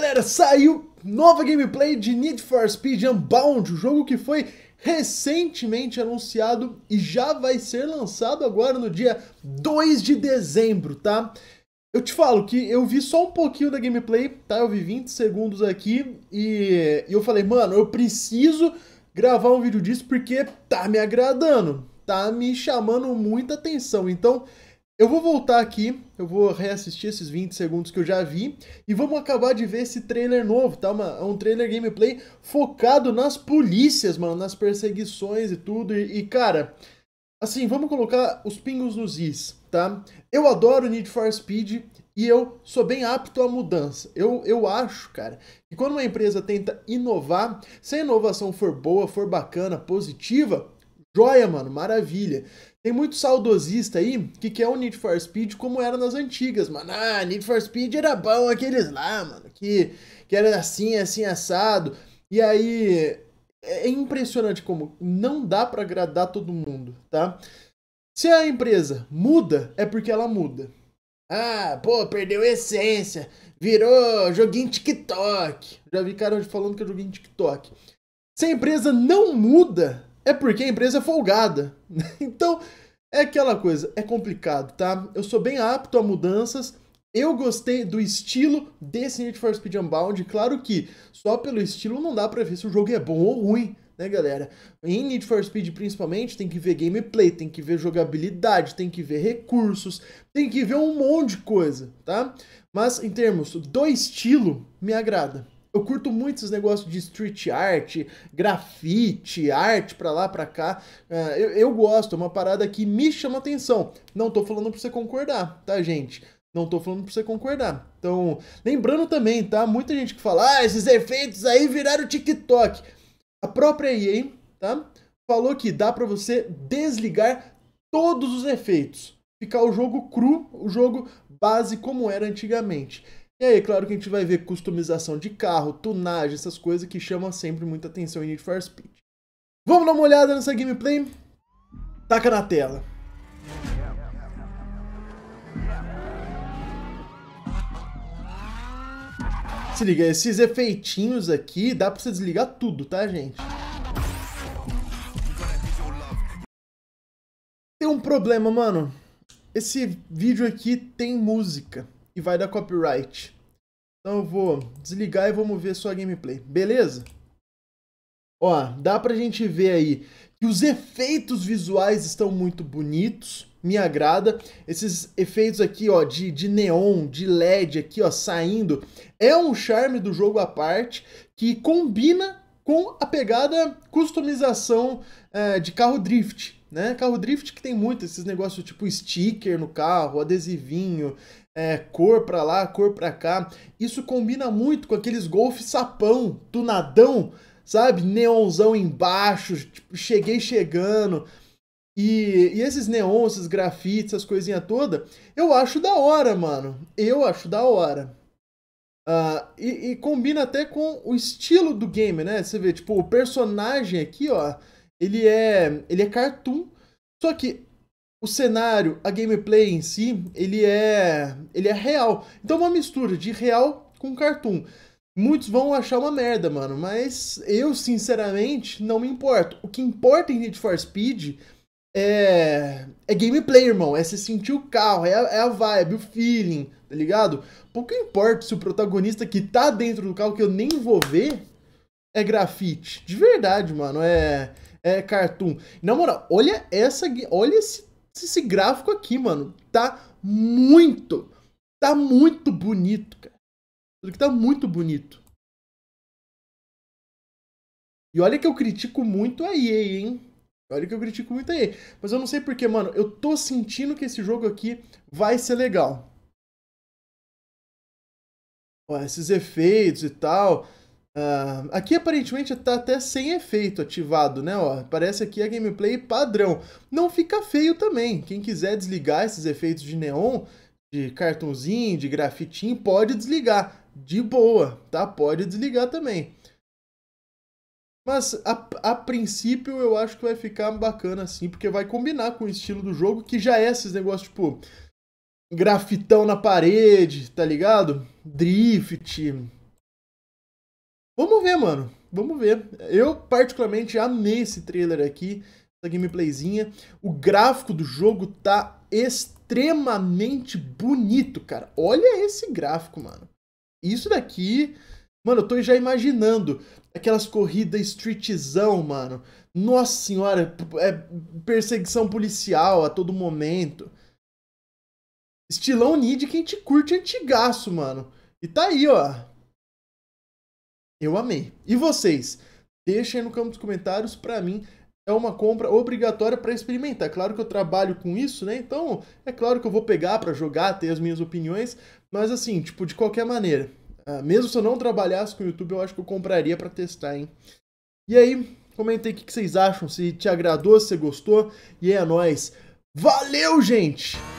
galera, saiu nova gameplay de Need for Speed Unbound, o jogo que foi recentemente anunciado e já vai ser lançado agora no dia 2 de dezembro, tá? Eu te falo que eu vi só um pouquinho da gameplay, tá? Eu vi 20 segundos aqui e eu falei, mano, eu preciso gravar um vídeo disso porque tá me agradando, tá me chamando muita atenção. Então, eu vou voltar aqui, eu vou reassistir esses 20 segundos que eu já vi e vamos acabar de ver esse trailer novo, tá? Uma, é um trailer gameplay focado nas polícias, mano, nas perseguições e tudo. E, e cara, assim, vamos colocar os pingos nos is, tá? Eu adoro Need for Speed e eu sou bem apto à mudança. Eu, eu acho, cara, que quando uma empresa tenta inovar, se a inovação for boa, for bacana, positiva, joia, mano, maravilha. Tem muito saudosista aí que quer o Need for Speed como era nas antigas, mano. Ah, Need for Speed era bom aqueles lá, mano, que, que era assim, assim, assado. E aí é, é impressionante como não dá para agradar todo mundo, tá? Se a empresa muda, é porque ela muda. Ah, pô, perdeu essência, virou joguinho TikTok. Já vi cara falando que é joguinho TikTok. Se a empresa não muda, é porque a empresa é folgada. Então, é aquela coisa, é complicado, tá? Eu sou bem apto a mudanças. Eu gostei do estilo desse Need for Speed Unbound. Claro que só pelo estilo não dá para ver se o jogo é bom ou ruim, né, galera? Em Need for Speed, principalmente, tem que ver gameplay, tem que ver jogabilidade, tem que ver recursos, tem que ver um monte de coisa, tá? Mas em termos do estilo, me agrada. Eu curto muito esses negócios de street art, grafite, arte pra lá, pra cá. Ah, eu, eu gosto, é uma parada que me chama atenção. Não tô falando pra você concordar, tá, gente? Não tô falando pra você concordar. Então, lembrando também, tá? Muita gente que fala, ah, esses efeitos aí viraram TikTok. A própria EA, tá? Falou que dá pra você desligar todos os efeitos. Ficar o jogo cru, o jogo base como era antigamente. E aí, claro que a gente vai ver customização de carro, tunagem, essas coisas que chamam sempre muita atenção em Need for Speed. Vamos dar uma olhada nessa gameplay? Taca na tela. Se liga, esses efeitinhos aqui, dá pra você desligar tudo, tá, gente? Tem um problema, mano. Esse vídeo aqui tem música que vai dar copyright. Então eu vou desligar e vamos ver só a gameplay, beleza? Ó, dá pra gente ver aí que os efeitos visuais estão muito bonitos, me agrada. Esses efeitos aqui, ó, de, de neon, de LED aqui, ó, saindo, é um charme do jogo à parte que combina com a pegada customização é, de carro drift né? Carro drift que tem muito esses negócios tipo sticker no carro, adesivinho, é, cor pra lá, cor pra cá. Isso combina muito com aqueles golf sapão, tunadão, sabe? Neonzão embaixo, tipo, cheguei chegando. E, e, esses neons, esses grafites, essas coisinhas toda, eu acho da hora, mano. Eu acho da hora. Uh, e, e combina até com o estilo do game, né? Você vê, tipo, o personagem aqui, ó ele é, ele é cartoon, só que o cenário, a gameplay em si, ele é, ele é real. Então é uma mistura de real com cartoon. Muitos vão achar uma merda, mano, mas eu sinceramente não me importo. O que importa em Need for Speed é, é gameplay, irmão. É se sentir o carro, é a, é a vibe, o feeling, tá ligado? Pouco importa se o protagonista que tá dentro do carro, que eu nem vou ver, é grafite. De verdade, mano. É é, cartoon. Na moral, olha essa, olha esse, esse gráfico aqui, mano. Tá muito, tá muito bonito, cara. Tudo que tá muito bonito. E olha que eu critico muito a EA, hein? Olha que eu critico muito a EA. Mas eu não sei porquê, mano. Eu tô sentindo que esse jogo aqui vai ser legal. Ó, esses efeitos e tal. Uh, aqui aparentemente está até sem efeito ativado, né? Ó, parece aqui a gameplay padrão. Não fica feio também. Quem quiser desligar esses efeitos de neon, de cartãozinho, de grafitinho, pode desligar. De boa, tá? Pode desligar também. Mas a, a princípio eu acho que vai ficar bacana assim, porque vai combinar com o estilo do jogo, que já é esses negócios tipo grafitão na parede, tá ligado? Drift, Vamos ver, mano. Vamos ver. Eu, particularmente, amei esse trailer aqui, essa gameplayzinha. O gráfico do jogo tá extremamente bonito, cara. Olha esse gráfico, mano. Isso daqui. Mano, eu tô já imaginando aquelas corridas streetzão, mano. Nossa senhora, é perseguição policial a todo momento. Estilão Nid quem te curte é antigaço, mano. E tá aí, ó. Eu amei. E vocês? Deixem aí no campo dos comentários, para mim é uma compra obrigatória para experimentar. É claro que eu trabalho com isso, né? Então, é claro que eu vou pegar para jogar, ter as minhas opiniões, mas assim, tipo, de qualquer maneira, ah, mesmo se eu não trabalhasse com o YouTube, eu acho que eu compraria para testar, hein? E aí, comentei aí o que vocês acham, se te agradou, se você gostou, e é nóis. Valeu, gente!